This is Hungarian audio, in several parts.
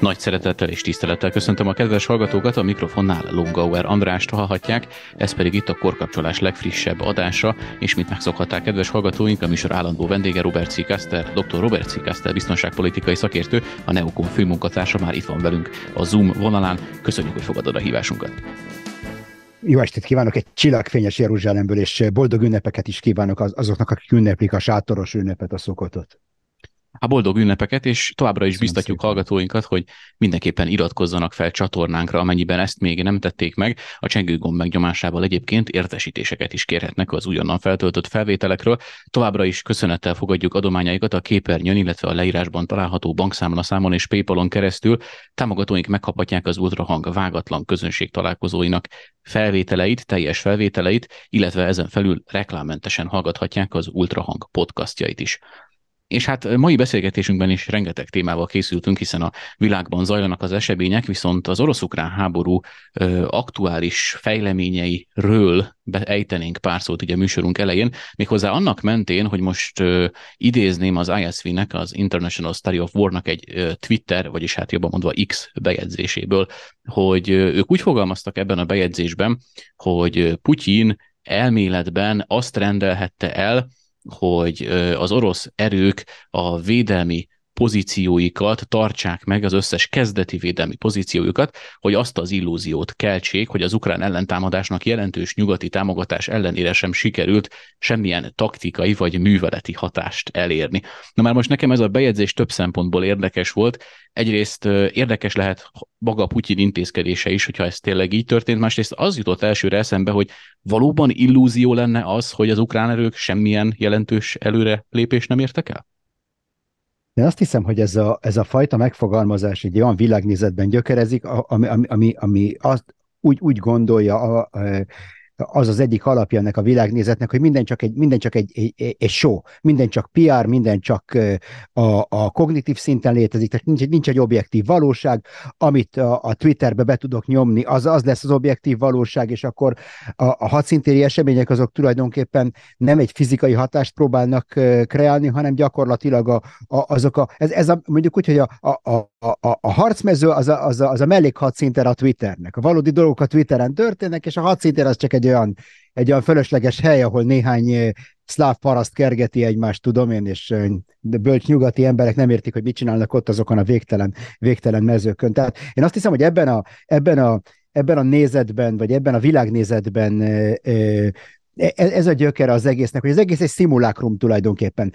Nagy szeretettel és tisztelettel köszöntöm a kedves hallgatókat, a mikrofonnál Longauer Andrást hallhatják, ez pedig itt a korkapcsolás legfrissebb adása, és mint megszokhatták kedves hallgatóink, a műsor állandó vendége Robert C. Kester, dr. Robert C. Kester, biztonságpolitikai szakértő, a Neokon főmunkatársa már itt van velünk a Zoom vonalán. Köszönjük, hogy fogadod a hívásunkat. Jó estét kívánok egy csillagfényes Jeruzsálemből, és boldog ünnepeket is kívánok azoknak, akik ünneplik a sátoros ünnepet, a szokotot a boldog ünnepeket, és továbbra is biztatjuk hallgatóinkat, hogy mindenképpen iratkozzanak fel csatornánkra, amennyiben ezt még nem tették meg. A csengőgomb megnyomásával egyébként értesítéseket is kérhetnek az újonnan feltöltött felvételekről. Továbbra is köszönettel fogadjuk adományaikat a képernyőn, illetve a leírásban található bankszámla számon és PayPalon keresztül. Támogatóink megkaphatják az Ultrahang vágatlan közönség találkozóinak felvételeit, teljes felvételeit, illetve ezen felül reklámmentesen hallgathatják az Ultrahang podcastjait is. És hát mai beszélgetésünkben is rengeteg témával készültünk, hiszen a világban zajlanak az események, viszont az orosz-ukrán háború ö, aktuális fejleményeiről ejtenénk pár szót ugye műsorunk elején, méghozzá annak mentén, hogy most ö, idézném az ISV-nek, az International Study of War-nak egy ö, Twitter, vagyis hát jobban mondva X bejegyzéséből, hogy ö, ők úgy fogalmaztak ebben a bejegyzésben, hogy Putyin elméletben azt rendelhette el, hogy az orosz erők a védelmi pozícióikat tartsák meg, az összes kezdeti védelmi pozíciójukat, hogy azt az illúziót keltsék, hogy az ukrán ellentámadásnak jelentős nyugati támogatás ellenére sem sikerült semmilyen taktikai vagy műveleti hatást elérni. Na már most nekem ez a bejegyzés több szempontból érdekes volt. Egyrészt érdekes lehet maga Putyin intézkedése is, hogyha ez tényleg így történt, másrészt az jutott elsőre eszembe, hogy valóban illúzió lenne az, hogy az ukrán erők semmilyen jelentős előre lépés nem értek el? De azt hiszem, hogy ez a, ez a fajta megfogalmazás egy olyan világnézetben gyökerezik, ami, ami, ami, ami azt úgy, úgy gondolja a, a, az az egyik alapja ennek a világnézetnek, hogy minden csak egy, minden csak egy, egy, egy show, minden csak PR, minden csak a, a kognitív szinten létezik, tehát nincs, nincs egy objektív valóság, amit a, a Twitterbe be tudok nyomni, az, az lesz az objektív valóság, és akkor a, a hadszintéri események azok tulajdonképpen nem egy fizikai hatást próbálnak kreálni, hanem gyakorlatilag a, a, azok a, ez, ez a, mondjuk úgy, hogy a, a, a, a, a harcmező az a, az a, az a mellékhadszinter a Twitternek. A valódi dolgok a Twitteren történnek, és a hadszintér az csak egy olyan, egy olyan fölösleges hely, ahol néhány szláv paraszt kergeti egymást, tudom én, és de bölcs nyugati emberek nem értik, hogy mit csinálnak ott azokon a végtelen, végtelen mezőkön. Tehát én azt hiszem, hogy ebben a, ebben a, ebben a nézetben, vagy ebben a világnézetben e, ez a gyökere az egésznek, hogy az egész egy szimulákrum tulajdonképpen.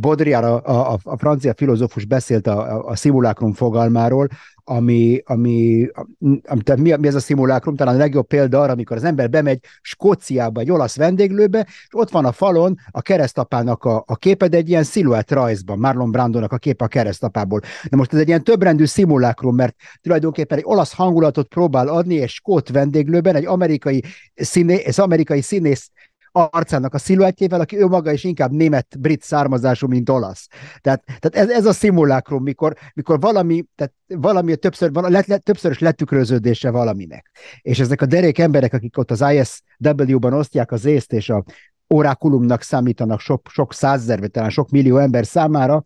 Baudrillard, a, a, a francia filozófus beszélt a, a szimulákrum fogalmáról, ami, ami, ami tehát mi, mi ez a szimulákrum, talán a legjobb példa arra, amikor az ember bemegy Skóciába, egy olasz vendéglőbe, és ott van a falon a keresztapának a, a képed egy ilyen sziluett rajzban, Marlon Brandonak a kép a keresztapából. Na most ez egy ilyen többrendű szimulákrum, mert tulajdonképpen egy olasz hangulatot próbál adni, és skót vendéglőben egy amerikai, színé, az amerikai színész arcának a sziluettjével, aki ő maga is inkább német-brit származású, mint olasz. Tehát, tehát ez, ez a szimulákrum, mikor, mikor valami, tehát valami a többször, van, le, le, többszörös letükröződése valaminek. És ezek a derék emberek, akik ott az ISW-ban osztják az észt és a orákulumnak számítanak sok, sok százzer, vagy talán sok millió ember számára,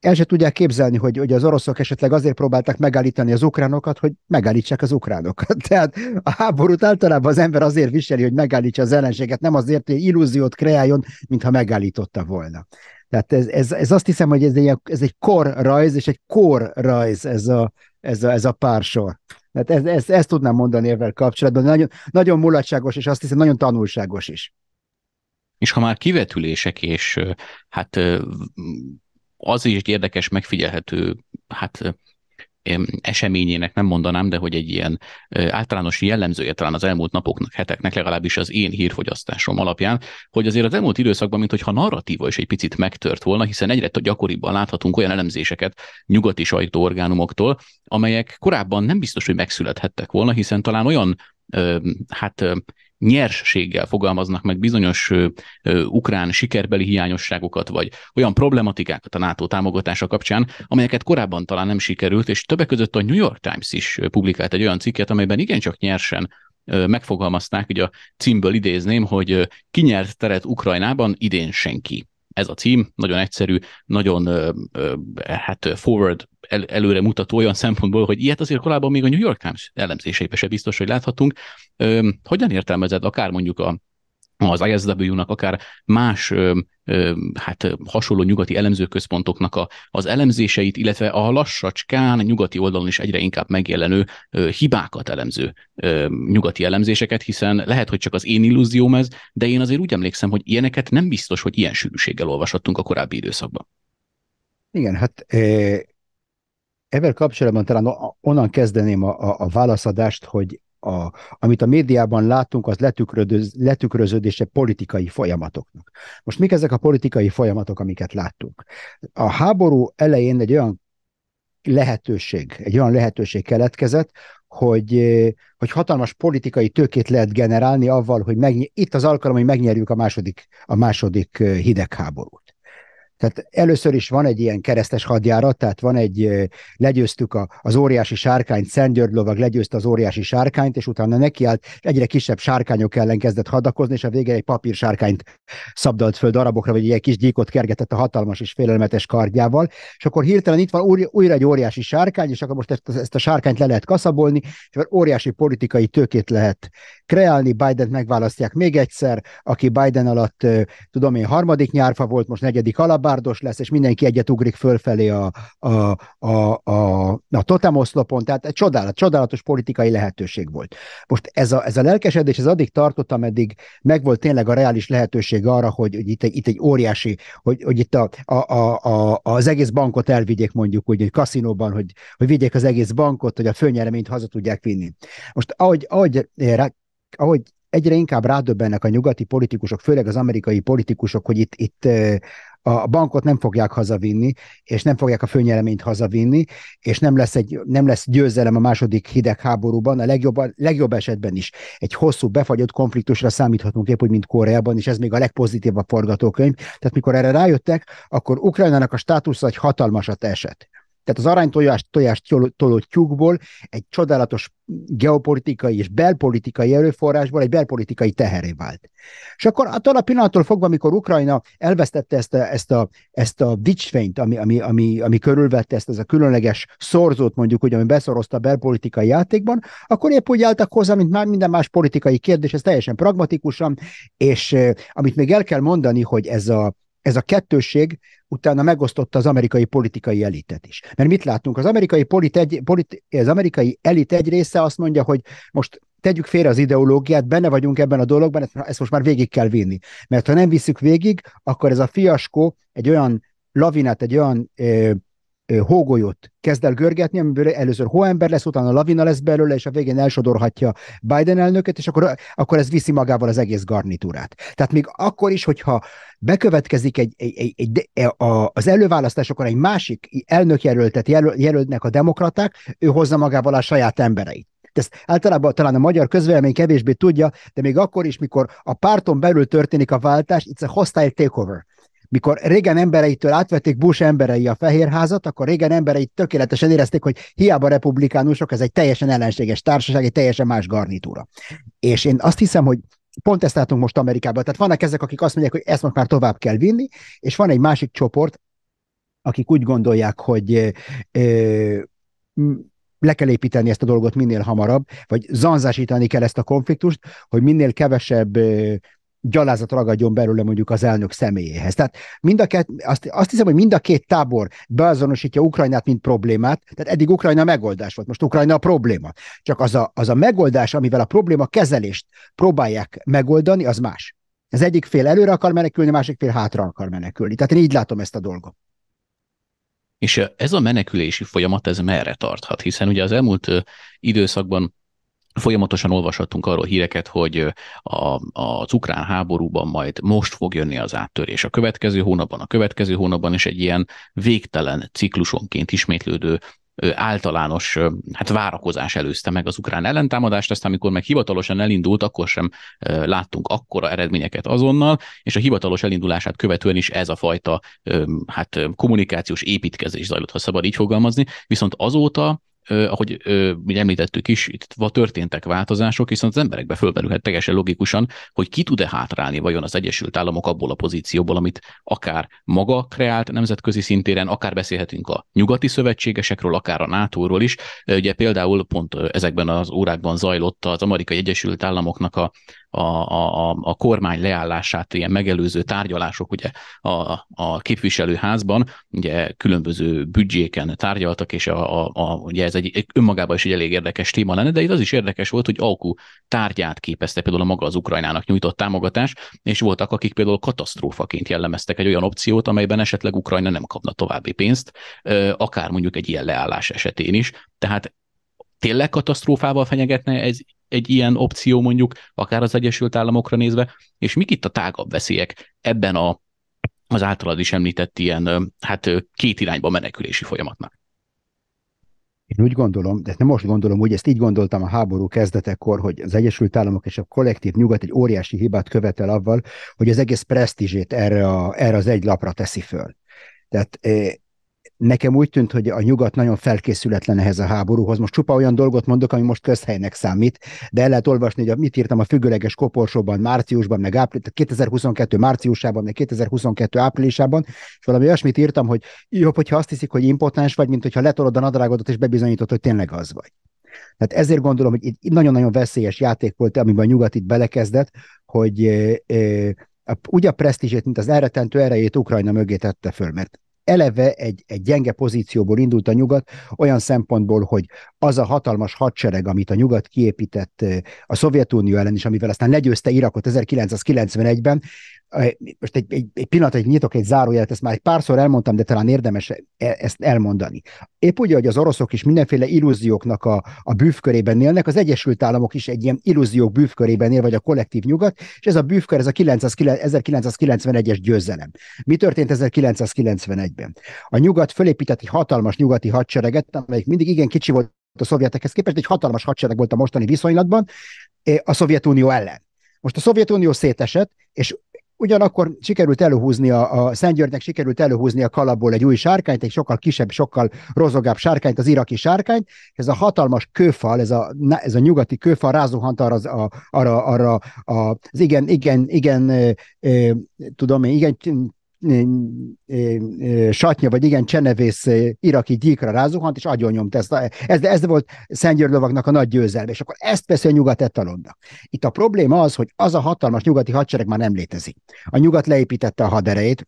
el se tudják képzelni, hogy, hogy az oroszok esetleg azért próbálták megállítani az ukránokat, hogy megállítsák az ukránokat. Tehát a háborút általában az ember azért viseli, hogy megállítsa az ellenséget, nem azért, hogy illúziót kreáljon, mintha megállította volna. Tehát ez, ez, ez azt hiszem, hogy ez egy, ez egy korrajz, és egy korrajz ez a, ez a, ez a pársor. Tehát ez ez ezt tudnám mondani ezzel kapcsolatban. Nagyon, nagyon mulatságos, és azt hiszem nagyon tanulságos is. És ha már kivetülések és hát az is érdekes, megfigyelhető, hát eseményének nem mondanám, de hogy egy ilyen általános jellemzője talán az elmúlt napoknak, heteknek, legalábbis az én hírfogyasztásom alapján, hogy azért az elmúlt időszakban, mintha narratíva is egy picit megtört volna, hiszen egyre gyakoribban láthatunk olyan elemzéseket nyugati sajtóorgánumoktól, amelyek korábban nem biztos, hogy megszülethettek volna, hiszen talán olyan hát nyerséggel fogalmaznak meg bizonyos ukrán sikerbeli hiányosságokat, vagy olyan problematikákat a NATO támogatása kapcsán, amelyeket korábban talán nem sikerült, és többek között a New York Times is publikált egy olyan cikket, amelyben igencsak nyersen megfogalmazták, hogy a címből idézném, hogy kinyert teret Ukrajnában idén senki ez a cím, nagyon egyszerű, nagyon hát forward, el, előre mutató olyan szempontból, hogy ilyet azért korábban még a New York Times elemzéseibe se biztos, hogy láthatunk. Hogyan értelmezed akár mondjuk a az ISW-nak, akár más hát hasonló nyugati elemzőközpontoknak a, az elemzéseit, illetve a lassacskán nyugati oldalon is egyre inkább megjelenő hibákat elemző nyugati elemzéseket, hiszen lehet, hogy csak az én illúzióm ez, de én azért úgy emlékszem, hogy ilyeneket nem biztos, hogy ilyen sűrűséggel olvashattunk a korábbi időszakban. Igen, hát e, ezzel kapcsolatban talán onnan kezdeném a, a, a válaszadást, hogy a, amit a médiában látunk, az letükröződése politikai folyamatoknak. Most mik ezek a politikai folyamatok, amiket láttunk? A háború elején egy olyan lehetőség, egy olyan lehetőség keletkezett, hogy, eh, hogy hatalmas politikai tőkét lehet generálni avval, hogy megny- itt az alkalom, hogy megnyerjük a második, a második eh, hidegháborút. Tehát először is van egy ilyen keresztes hadjárat, tehát van egy, legyőztük a, az óriási sárkányt, lovag legyőzte az óriási sárkányt, és utána nekiállt, egyre kisebb sárkányok ellen kezdett hadakozni, és a végén egy papír sárkányt szabdalt föl darabokra, vagy egy kis gyíkot kergetett a hatalmas és félelmetes kardjával, és akkor hirtelen itt van újra egy óriási sárkány, és akkor most ezt, ezt a sárkányt le lehet kaszabolni, és óriási politikai tőkét lehet kreálni, biden megválasztják még egyszer, aki Biden alatt, tudom én, harmadik nyárfa volt, most negyedik alap bárdos lesz, és mindenki egyet ugrik fölfelé a, a, a, a, a totemoszlopon, tehát egy csodálat, csodálatos politikai lehetőség volt. Most ez a, ez a lelkesedés, ez addig tartott, ameddig megvolt tényleg a reális lehetőség arra, hogy, hogy itt, egy, itt egy óriási, hogy, hogy itt a, a, a, a, az egész bankot elvigyék mondjuk úgy egy kaszinóban, hogy, hogy vigyék az egész bankot, hogy a főnyereményt haza tudják vinni. Most ahogy, ahogy, ahogy egyre inkább rádöbbennek a nyugati politikusok, főleg az amerikai politikusok, hogy itt, itt a bankot nem fogják hazavinni, és nem fogják a főnyeleményt hazavinni, és nem lesz, egy, nem lesz győzelem a második hidegháborúban, a legjobb, a legjobb esetben is. Egy hosszú, befagyott konfliktusra számíthatunk épp úgy, mint Koreában, és ez még a legpozitívabb forgatókönyv. Tehát mikor erre rájöttek, akkor Ukrajnának a státusza egy hatalmasat esett. Tehát az aránytojást tojást toló tyúkból egy csodálatos geopolitikai és belpolitikai erőforrásból egy belpolitikai teheré vált. És akkor attól a pillanattól fogva, amikor Ukrajna elvesztette ezt a, ezt a, ezt a dicsfényt, ami, ami, ami, ami körülvette ezt, ez a különleges szorzót mondjuk, hogy ami beszorozta a belpolitikai játékban, akkor épp úgy álltak hozzá, mint már minden más politikai kérdés, ez teljesen pragmatikusan, és eh, amit még el kell mondani, hogy ez a ez a kettősség utána megosztotta az amerikai politikai elitet is. Mert mit látunk? Az amerikai, polit egy, polit, az amerikai elit egy része azt mondja, hogy most tegyük félre az ideológiát, benne vagyunk ebben a dologban, ezt most már végig kell vinni. Mert ha nem visszük végig, akkor ez a fiaskó egy olyan lavinát, egy olyan eh, hógolyót kezd el görgetni, amiből először hóember lesz, utána lavina lesz belőle, és a végén elsodorhatja Biden elnöket, és akkor, akkor ez viszi magával az egész garnitúrát. Tehát még akkor is, hogyha bekövetkezik egy, egy, egy, egy e, a, az előválasztásokon egy másik elnökjelöltet jelöl, jelöltnek a demokraták, ő hozza magával a saját embereit. De ezt általában talán a magyar közvélemény kevésbé tudja, de még akkor is, mikor a párton belül történik a váltás, itt a hostile takeover. Mikor régen embereitől átvették Bush emberei a Fehérházat, akkor régen emberei tökéletesen érezték, hogy hiába republikánusok, ez egy teljesen ellenséges társaság, egy teljesen más garnitúra. És én azt hiszem, hogy pont ezt látunk most Amerikában. Tehát vannak ezek, akik azt mondják, hogy ezt most már tovább kell vinni, és van egy másik csoport, akik úgy gondolják, hogy ö, le kell építeni ezt a dolgot minél hamarabb, vagy zanzásítani kell ezt a konfliktust, hogy minél kevesebb gyalázat ragadjon belőle mondjuk az elnök személyéhez. Tehát mind a két, azt, azt hiszem, hogy mind a két tábor beazonosítja Ukrajnát, mint problémát, tehát eddig Ukrajna megoldás volt, most Ukrajna a probléma. Csak az a, az a megoldás, amivel a probléma kezelést próbálják megoldani, az más. Az egyik fél előre akar menekülni, a másik fél hátra akar menekülni. Tehát én így látom ezt a dolgot. És ez a menekülési folyamat, ez merre tarthat? Hiszen ugye az elmúlt időszakban Folyamatosan olvashatunk arról híreket, hogy a, a cukrán háborúban majd most fog jönni az áttörés a következő hónapban, a következő hónapban, is egy ilyen végtelen ciklusonként ismétlődő általános hát várakozás előzte meg az ukrán ellentámadást, ezt amikor meg hivatalosan elindult, akkor sem láttunk akkora eredményeket azonnal, és a hivatalos elindulását követően is ez a fajta hát kommunikációs építkezés zajlott, ha szabad így fogalmazni, viszont azóta ahogy mi említettük is, itt történtek változások, viszont az emberekbe fölmerülhet teljesen logikusan, hogy ki tud-e hátrálni vajon az Egyesült Államok abból a pozícióból, amit akár maga kreált nemzetközi szintéren, akár beszélhetünk a nyugati szövetségesekről, akár a NATO-ról is. Ugye például pont ezekben az órákban zajlott az amerikai Egyesült Államoknak a a, a, a kormány leállását, ilyen megelőző tárgyalások ugye a, a képviselőházban, ugye különböző büdzséken tárgyaltak, és a, a, a, ugye ez egy önmagában is egy elég érdekes téma lenne, de itt az is érdekes volt, hogy Alku tárgyát képezte például a maga az Ukrajnának nyújtott támogatás, és voltak, akik például katasztrófaként jellemeztek egy olyan opciót, amelyben esetleg Ukrajna nem kapna további pénzt, akár mondjuk egy ilyen leállás esetén is. Tehát tényleg katasztrófával fenyegetne ez egy ilyen opció mondjuk, akár az Egyesült Államokra nézve, és mik itt a tágabb veszélyek ebben a, az általad is említett ilyen hát két irányba menekülési folyamatnak? Én úgy gondolom, de nem most gondolom, hogy ezt így gondoltam a háború kezdetekor, hogy az Egyesült Államok és a kollektív nyugat egy óriási hibát követel avval, hogy az egész presztízsét erre, a, erre az egy lapra teszi föl. Tehát nekem úgy tűnt, hogy a nyugat nagyon felkészületlen ehhez a háborúhoz. Most csupa olyan dolgot mondok, ami most közhelynek számít, de el lehet olvasni, hogy mit írtam a függőleges koporsóban márciusban, meg április, 2022 márciusában, meg 2022 áprilisában, és valami olyasmit írtam, hogy jobb, hogyha azt hiszik, hogy impotens vagy, mint hogyha letolod a nadrágodat és bebizonyítod, hogy tényleg az vagy. Tehát ezért gondolom, hogy itt nagyon-nagyon veszélyes játék volt, amiben a nyugat itt belekezdett, hogy e, e, a, úgy a presztízsét, mint az elretentő erejét Ukrajna mögé tette föl, mert eleve egy, egy gyenge pozícióból indult a nyugat, olyan szempontból, hogy az a hatalmas hadsereg, amit a nyugat kiépített a Szovjetunió ellen is, amivel aztán legyőzte Irakot 1991-ben, most egy, egy, egy egy nyitok egy zárójelet, ezt már egy párszor elmondtam, de talán érdemes e, e, ezt elmondani. Épp úgy, hogy az oroszok is mindenféle illúzióknak a, a bűvkörében élnek, az Egyesült Államok is egy ilyen illúziók bűvkörében él, vagy a kollektív nyugat, és ez a bűvkör, ez a 1991-es győzelem. Mi történt 1991-ben? A nyugat fölépített egy hatalmas nyugati hadsereget, amelyik mindig igen kicsi volt a szovjetekhez képest, egy hatalmas hadsereg volt a mostani viszonylatban eh, a Szovjetunió ellen. Most a Szovjetunió szétesett, és ugyanakkor sikerült előhúzni a, a Szentgyörgynek, sikerült előhúzni a kalapból egy új sárkányt, egy sokkal kisebb, sokkal rozogább sárkányt, az iraki sárkányt. Ez a hatalmas kőfal, ez a, ez a nyugati kőfal rázuhant arra, az, arra, arra az igen, igen, igen, e, tudom én, igen satnya, vagy igen, csenevész iraki gyíkra rázuhant, és nyomt ezt. ez, ez volt Szentgyörgylovaknak a nagy győzelme, és akkor ezt veszi a nyugat etalonnak. Itt a probléma az, hogy az a hatalmas nyugati hadsereg már nem létezik. A nyugat leépítette a haderejét,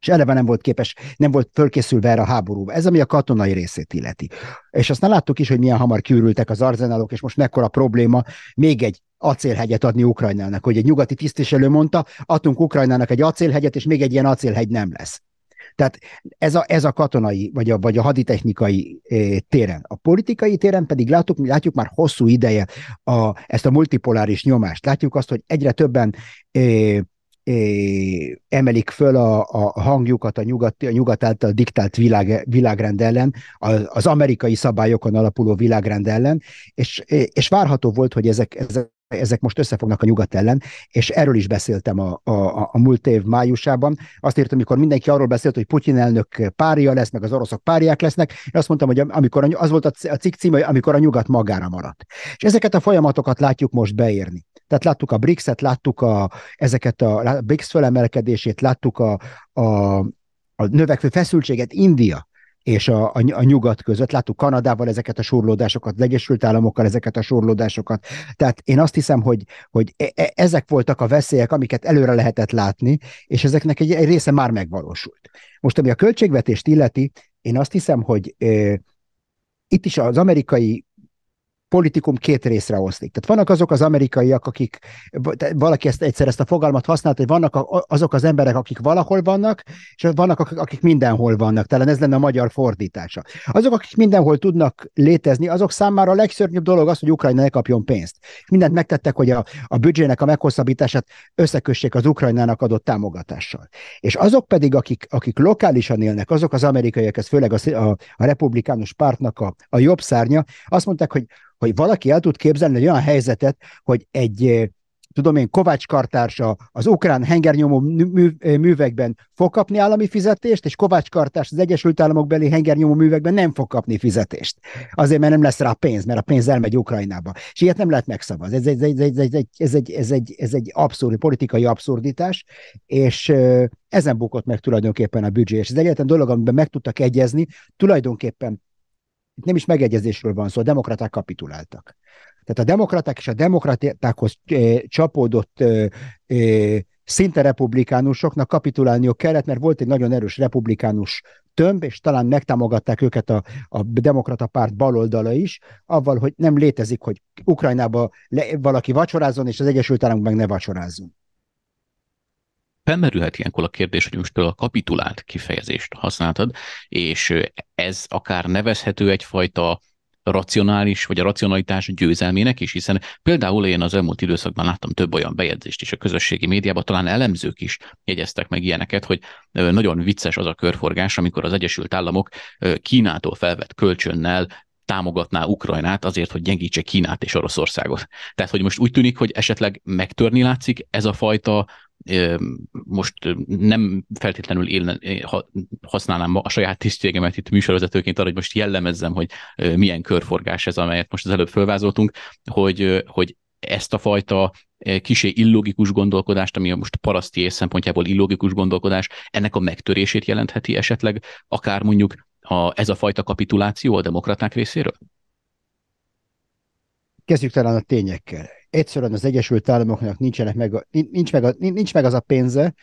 és eleve nem volt képes, nem volt fölkészülve erre a háborúba. Ez ami a katonai részét illeti. És azt láttuk is, hogy milyen hamar kiürültek az arzenálok, és most mekkora probléma még egy acélhegyet adni Ukrajnának. Hogy egy nyugati tisztviselő mondta, adtunk Ukrajnának egy acélhegyet, és még egy ilyen acélhegy nem lesz. Tehát ez a, ez a katonai, vagy a, vagy a haditechnikai eh, téren. A politikai téren pedig látjuk, látjuk már hosszú ideje a, ezt a multipoláris nyomást. Látjuk azt, hogy egyre többen é, eh, é, eh, emelik föl a, a hangjukat a nyugat, a nyugat által diktált világ, világrend ellen, az amerikai szabályokon alapuló világrend ellen, és, és várható volt, hogy ezek, ezek ezek most összefognak a nyugat ellen, és erről is beszéltem a, a, a múlt év májusában. Azt írtam, amikor mindenki arról beszélt, hogy Putyin elnök párja lesz, meg az oroszok párják lesznek, És azt mondtam, hogy amikor az volt a cikk címe, amikor a nyugat magára maradt. És ezeket a folyamatokat látjuk most beérni. Tehát láttuk a BRICS-et, láttuk a, ezeket a, a BRICS fölemelkedését, láttuk a, a, a növekvő feszültséget, India és a, a, a nyugat között. Láttuk Kanadával ezeket a sorlódásokat, Egyesült Államokkal ezeket a sorlódásokat. Tehát én azt hiszem, hogy, hogy e, e, ezek voltak a veszélyek, amiket előre lehetett látni, és ezeknek egy, egy része már megvalósult. Most, ami a költségvetést illeti, én azt hiszem, hogy e, itt is az amerikai politikum két részre oszlik. Tehát vannak azok az amerikaiak, akik, valaki ezt egyszer ezt a fogalmat használta, hogy vannak a, azok az emberek, akik valahol vannak, és vannak, akik mindenhol vannak. Talán ez lenne a magyar fordítása. Azok, akik mindenhol tudnak létezni, azok számára a legszörnyűbb dolog az, hogy Ukrajna ne kapjon pénzt. Mindent megtettek, hogy a, a büdzsének a meghosszabbítását összekössék az Ukrajnának adott támogatással. És azok pedig, akik, akik lokálisan élnek, azok az amerikaiak, ez főleg a, a, a republikánus pártnak a, a jobb szárnya, azt mondták, hogy hogy valaki el tud képzelni egy olyan helyzetet, hogy egy tudom én, Kovács kartársa az ukrán hengernyomó művekben fog kapni állami fizetést, és Kovács kartárs az Egyesült Államok beli hengernyomó művekben nem fog kapni fizetést. Azért, mert nem lesz rá pénz, mert a pénz elmegy Ukrajnába. És ilyet nem lehet megszavazni. Ez egy, ez egy, ez egy, ez egy, ez egy, ez egy abszurd, politikai abszurditás, és ezen bukott meg tulajdonképpen a büdzsé. És ez egyetlen dolog, amiben meg tudtak egyezni, tulajdonképpen itt nem is megegyezésről van szó, a demokraták kapituláltak. Tehát a demokraták és a demokratákhoz eh, csapódott eh, eh, szinte republikánusoknak kapitulálniuk kellett, mert volt egy nagyon erős republikánus tömb, és talán megtámogatták őket a, a demokrata párt baloldala is, avval, hogy nem létezik, hogy Ukrajnába le, valaki vacsorázzon, és az Egyesült Államok meg ne vacsorázzon felmerülhet ilyenkor a kérdés, hogy most a kapitulált kifejezést használtad, és ez akár nevezhető egyfajta racionális, vagy a racionalitás győzelmének is, hiszen például én az elmúlt időszakban láttam több olyan bejegyzést is a közösségi médiában, talán elemzők is jegyeztek meg ilyeneket, hogy nagyon vicces az a körforgás, amikor az Egyesült Államok Kínától felvett kölcsönnel támogatná Ukrajnát azért, hogy gyengítse Kínát és Oroszországot. Tehát, hogy most úgy tűnik, hogy esetleg megtörni látszik ez a fajta most nem feltétlenül élne, használnám a saját tisztségemet itt műsorvezetőként arra, hogy most jellemezzem, hogy milyen körforgás ez, amelyet most az előbb fölvázoltunk, hogy, hogy ezt a fajta kisé illogikus gondolkodást, ami most paraszti és szempontjából illogikus gondolkodás, ennek a megtörését jelentheti esetleg akár mondjuk a, ez a fajta kapituláció a demokraták részéről? Kezdjük talán a tényekkel egyszerűen az Egyesült Államoknak nincsenek meg, a, nincs, meg a, nincs meg az a pénze,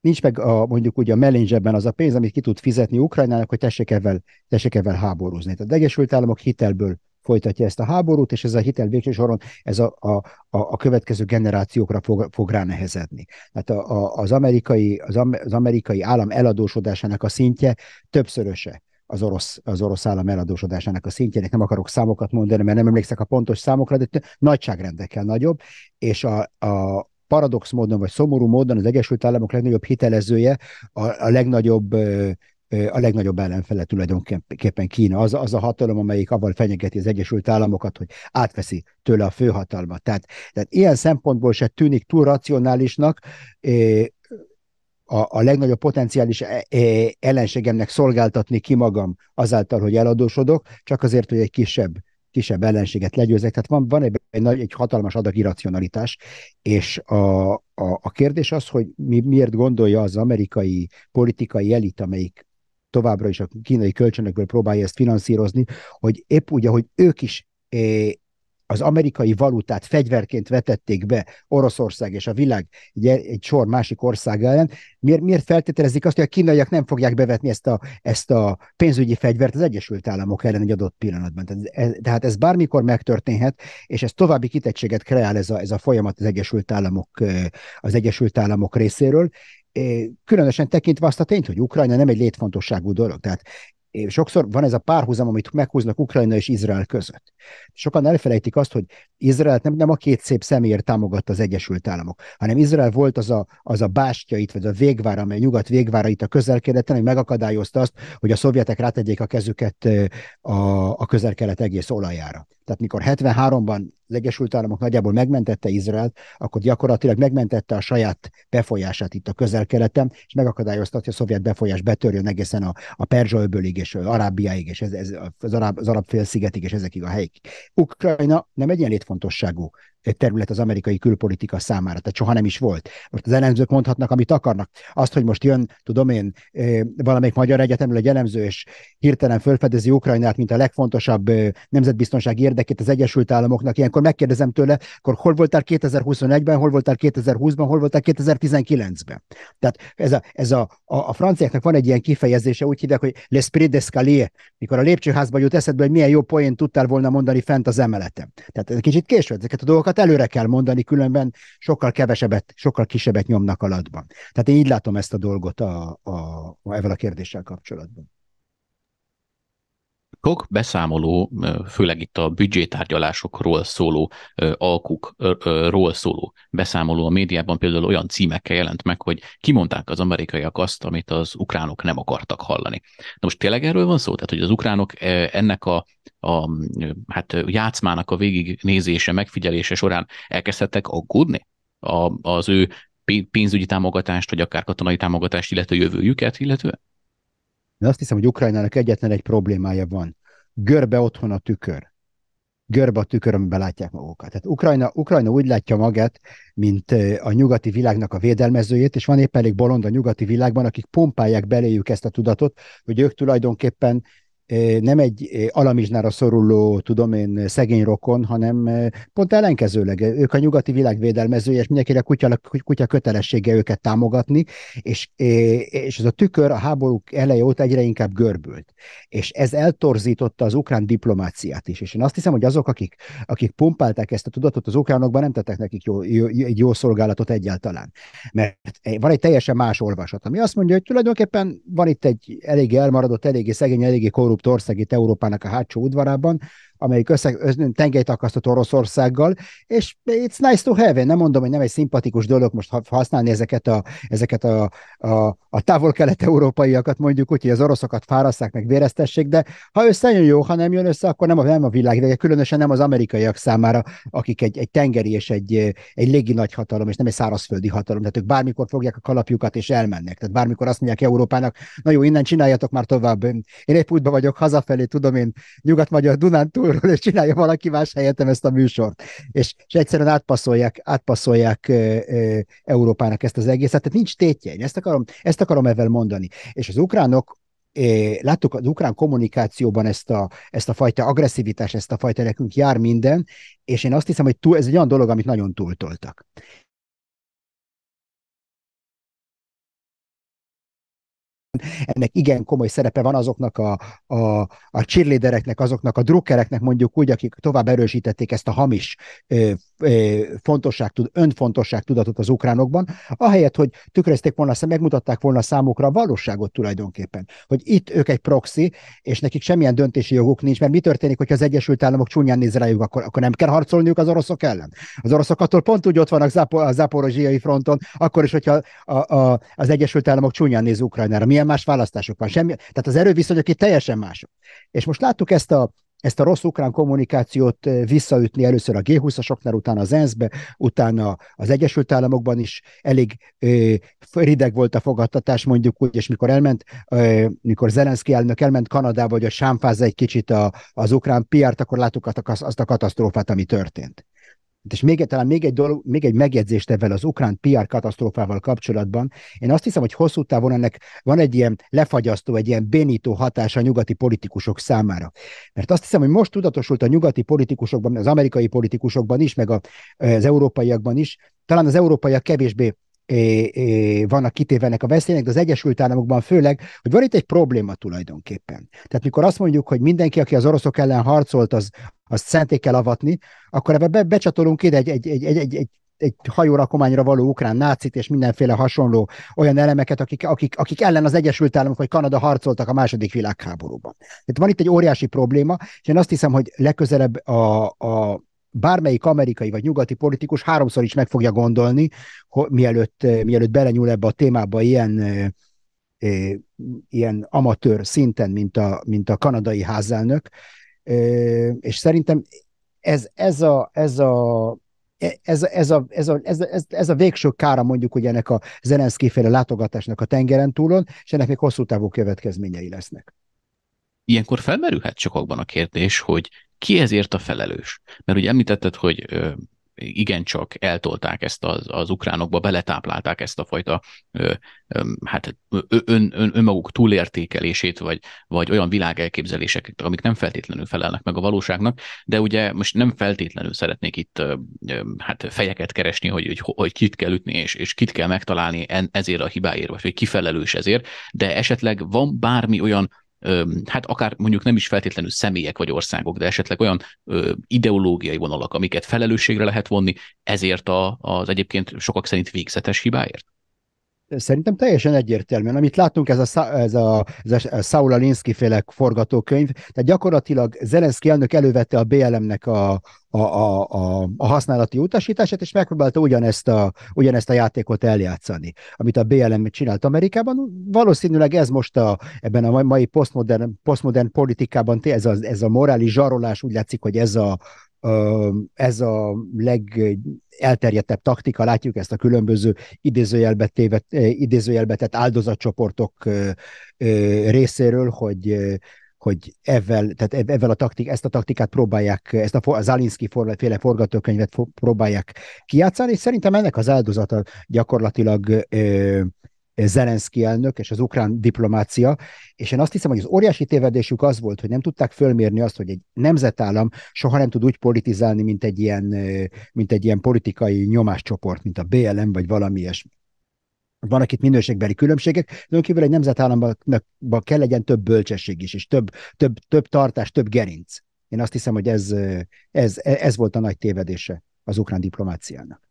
nincs meg a, mondjuk ugye a mellényzsebben az a pénz, amit ki tud fizetni Ukrajnának, hogy tessék ebben tessék ezzel háborúzni. Tehát az Egyesült Államok hitelből folytatja ezt a háborút, és ez a hitel végső soron ez a, a, a, a következő generációkra fog, fog nehezedni. Tehát a, a, az, amerikai, az, am, az amerikai állam eladósodásának a szintje többszöröse az orosz, az orosz állam eladósodásának a szintjének. Nem akarok számokat mondani, mert nem emlékszek a pontos számokra, de nagyságrendekkel nagyobb, és a, a paradox módon, vagy szomorú módon az Egyesült Államok legnagyobb hitelezője, a, a legnagyobb a legnagyobb ellenfele tulajdonképpen Kína. Az, az a hatalom, amelyik avval fenyegeti az Egyesült Államokat, hogy átveszi tőle a főhatalmat. Tehát, tehát ilyen szempontból se tűnik túl racionálisnak a, a legnagyobb potenciális e, e, ellenségemnek szolgáltatni ki magam azáltal, hogy eladósodok, csak azért, hogy egy kisebb kisebb ellenséget legyőzek. Tehát van, van egy, egy, nagy, egy hatalmas adag irracionalitás, és a, a, a kérdés az, hogy mi, miért gondolja az amerikai politikai elit, amelyik továbbra is a kínai kölcsönökből próbálja ezt finanszírozni, hogy épp úgy, ahogy ők is e, az amerikai valutát fegyverként vetették be Oroszország és a világ egy, egy sor másik ország ellen, miért, miért feltételezik azt, hogy a kínaiak nem fogják bevetni ezt a, ezt a pénzügyi fegyvert az Egyesült Államok ellen egy adott pillanatban? Tehát ez, tehát ez bármikor megtörténhet, és ez további kitettséget kreál ez a, ez a folyamat az Egyesült Államok, az Egyesült Államok részéről, különösen tekintve azt a tényt, hogy Ukrajna nem egy létfontosságú dolog. Tehát és sokszor van ez a párhuzam, amit meghúznak Ukrajna és Izrael között. Sokan elfelejtik azt, hogy Izrael nem, nem a két szép személyért támogatta az Egyesült Államok, hanem Izrael volt az a, az a bástya itt, vagy a végvára, amely a nyugat végvára itt a közel hogy megakadályozta azt, hogy a szovjetek rátegyék a kezüket a, a közelkelet egész olajára. Tehát mikor 73-ban az Egyesült Államok nagyjából megmentette Izraelt, akkor gyakorlatilag megmentette a saját befolyását itt a közel-keleten, és megakadályozta, hogy a szovjet befolyás betörjön egészen a, a Perzsa-öbölig és Arábiáig, és ez, ez, az, arab, az arab félszigetig, és ezekig a helyig. Ukrajna nem létfontosságú terület az amerikai külpolitika számára, tehát soha nem is volt. Most az elemzők mondhatnak, amit akarnak. Azt, hogy most jön, tudom én, valamelyik magyar egyetemről egy elemző, és hirtelen fölfedezi Ukrajnát, mint a legfontosabb nemzetbiztonsági érdekét az Egyesült Államoknak, ilyenkor megkérdezem tőle, akkor hol voltál 2021-ben, hol voltál 2020-ban, hol voltál 2019-ben. Tehát ez a, ez a, a, a franciáknak van egy ilyen kifejezése, úgy hívják, hogy l'esprit d'escalier, mikor a lépcsőházba jut eszedbe, hogy milyen jó poén tudtál volna mondani fent az emeleten. Tehát kicsit késő ezeket a dolgokat tehát előre kell mondani, különben sokkal kevesebbet, sokkal kisebbet nyomnak alatban. Tehát én így látom ezt a dolgot a, a, a, ezzel a kérdéssel kapcsolatban sok beszámoló, főleg itt a büdzsétárgyalásokról szóló alkukról szóló beszámoló a médiában például olyan címekkel jelent meg, hogy kimondták az amerikaiak azt, amit az ukránok nem akartak hallani. Na most tényleg erről van szó? Tehát, hogy az ukránok e, ennek a, a hát játszmának a végignézése, megfigyelése során elkezdhettek aggódni? A, az ő pénzügyi támogatást, vagy akár katonai támogatást, illetve jövőjüket, illetően? De azt hiszem, hogy Ukrajnának egyetlen egy problémája van. Görbe otthon a tükör. Görbe a tükör, amiben látják magukat. Tehát Ukrajna, Ukrajna úgy látja magát, mint a nyugati világnak a védelmezőjét, és van épp elég bolond a nyugati világban, akik pompálják beléjük ezt a tudatot, hogy ők tulajdonképpen nem egy alamizsnára szoruló, tudom én, szegény rokon, hanem pont ellenkezőleg. Ők a nyugati világvédelmezője, és mindenkinek kutya, kutya kötelessége őket támogatni, és, és ez a tükör a háborúk eleje óta egyre inkább görbült. És ez eltorzította az ukrán diplomáciát is. És én azt hiszem, hogy azok, akik, akik pumpálták ezt a tudatot az ukránokban, nem tettek nekik jó, jó, egy jó szolgálatot egyáltalán. Mert eh, van egy teljesen más olvasat, ami azt mondja, hogy tulajdonképpen van itt egy eléggé elmaradott, eléggé szegény, eléggé korrupt korrupt országét Európának a hátsó udvarában, amelyik össze, tengelyt akasztott Oroszországgal, és it's nice to have, én nem mondom, hogy nem egy szimpatikus dolog most használni ezeket a, ezeket a, a, a távol-kelet-európaiakat, mondjuk úgy, hogy az oroszokat fáraszták, meg véreztessék, de ha összejön jó, ha nem jön össze, akkor nem a, nem a világ de különösen nem az amerikaiak számára, akik egy, egy tengeri és egy, egy légi nagyhatalom, és nem egy szárazföldi hatalom, tehát ők bármikor fogják a kalapjukat és elmennek, tehát bármikor azt mondják Európának, na jó, innen csináljatok már tovább, én egy vagyok, hazafelé, tudom én, nyugat-magyar Dunántúl, alulról, és csinálja valaki más helyettem ezt a műsort. És, és egyszerűen átpasszolják, átpasszolják ö, ö, Európának ezt az egészet, tehát nincs tétje, ezt akarom, ezt akarom ezzel mondani. És az ukránok láttuk az ukrán kommunikációban ezt a, ezt a fajta agresszivitást, ezt a fajta nekünk jár minden, és én azt hiszem, hogy túl, ez egy olyan dolog, amit nagyon túltoltak. ennek igen komoly szerepe van azoknak a, a, a cheerleadereknek, azoknak a drukkereknek mondjuk úgy, akik tovább erősítették ezt a hamis ö, ö, fontosság, önfontosság tudatot az ukránokban, ahelyett, hogy tükrözték volna, megmutatták volna számukra a valóságot tulajdonképpen, hogy itt ők egy proxy, és nekik semmilyen döntési joguk nincs, mert mi történik, hogyha az Egyesült Államok csúnyán néz rájuk, akkor, akkor nem kell harcolniuk az oroszok ellen. Az oroszok attól pont úgy ott vannak a záporozsiai fronton, akkor is, hogyha a, a, az Egyesült Államok csúnyán néz Ukrajnára. Mi semmilyen más választások van. Semmi, tehát az erőviszonyok itt teljesen mások. És most láttuk ezt a, ezt a rossz ukrán kommunikációt eh, visszaütni először a G20-asoknál, utána az ENSZ-be, utána az Egyesült Államokban is elég ö, eh, rideg volt a fogadtatás, mondjuk úgy, és mikor elment, ö, eh, mikor Zelenszky elnök elment Kanadába, hogy a sámfázza egy kicsit a, az ukrán piárt, akkor láttuk azt a katasztrófát, ami történt. Hát és még, talán még egy, dolog, még egy megjegyzést ebben az ukrán PR katasztrófával kapcsolatban. Én azt hiszem, hogy hosszú távon ennek van egy ilyen lefagyasztó, egy ilyen bénító hatása a nyugati politikusok számára. Mert azt hiszem, hogy most tudatosult a nyugati politikusokban, az amerikai politikusokban is, meg az európaiakban is, talán az európaiak kevésbé vannak kitéve ennek a veszélynek, de az Egyesült Államokban főleg, hogy van itt egy probléma tulajdonképpen. Tehát mikor azt mondjuk, hogy mindenki, aki az oroszok ellen harcolt, az, az szenté kell avatni, akkor ebbe be, becsatolunk ide egy, egy, egy, egy, egy, egy egy hajórakományra való ukrán nácit és mindenféle hasonló olyan elemeket, akik, akik, akik ellen az Egyesült Államok vagy Kanada harcoltak a második világháborúban. Tehát van itt egy óriási probléma, és én azt hiszem, hogy legközelebb a, a, bármelyik amerikai vagy nyugati politikus háromszor is meg fogja gondolni, hogy mielőtt, eh, mielőtt belenyúl ebbe a témába ilyen, eh, eh, ilyen amatőr szinten, mint a, mint a kanadai házelnök, és szerintem ez, ez a, ez a e, ez, ez, a, ez, a, ez, ez, ez a végső kára mondjuk hogy ennek a Zelenszky féle látogatásnak a tengeren túlon, és ennek még hosszú távú következményei lesznek. Ilyenkor felmerülhet sokakban a kérdés, hogy ki ezért a felelős? Mert ugye említetted, hogy igencsak eltolták ezt az, az ukránokba, beletáplálták ezt a fajta ö, ö, hát ön, ön, önmaguk túlértékelését, vagy, vagy olyan világelképzeléseket, amik nem feltétlenül felelnek meg a valóságnak, de ugye most nem feltétlenül szeretnék itt ö, ö, hát fejeket keresni, hogy, hogy, hogy kit kell ütni, és, és kit kell megtalálni ezért a hibáért, vagy hogy kifelelős ezért, de esetleg van bármi olyan hát akár mondjuk nem is feltétlenül személyek vagy országok, de esetleg olyan ideológiai vonalak, amiket felelősségre lehet vonni ezért a, az egyébként sokak szerint végzetes hibáért? szerintem teljesen egyértelműen, amit látunk, ez a, ez a, ez a Saul Alinsky féle forgatókönyv, tehát gyakorlatilag Zelenszky elnök elővette a BLM-nek a, a, a, a, a használati utasítását, és megpróbálta ugyanezt a, ugyanezt a játékot eljátszani, amit a BLM csinált Amerikában. Valószínűleg ez most a, ebben a mai posztmodern, posztmodern politikában, ez a, ez a morális zsarolás úgy látszik, hogy ez a, ez a legelterjedtebb taktika, látjuk ezt a különböző idézőjelbe, tett áldozatcsoportok részéről, hogy hogy ezzel, tehát e, ezzel a taktik, ezt a taktikát próbálják, ezt a Zalinski féle forgatókönyvet próbálják kiátszani, és szerintem ennek az áldozata gyakorlatilag ö, Zelenszky elnök és az ukrán diplomácia, és én azt hiszem, hogy az óriási tévedésük az volt, hogy nem tudták fölmérni azt, hogy egy nemzetállam soha nem tud úgy politizálni, mint egy ilyen, mint egy ilyen politikai nyomáscsoport, mint a BLM vagy valami ilyesmi. Vannak itt minőségbeli különbségek, de kívül egy nemzetállamban kell legyen több bölcsesség is, és több, több, több tartás, több gerinc. Én azt hiszem, hogy ez, ez, ez volt a nagy tévedése az ukrán diplomáciának.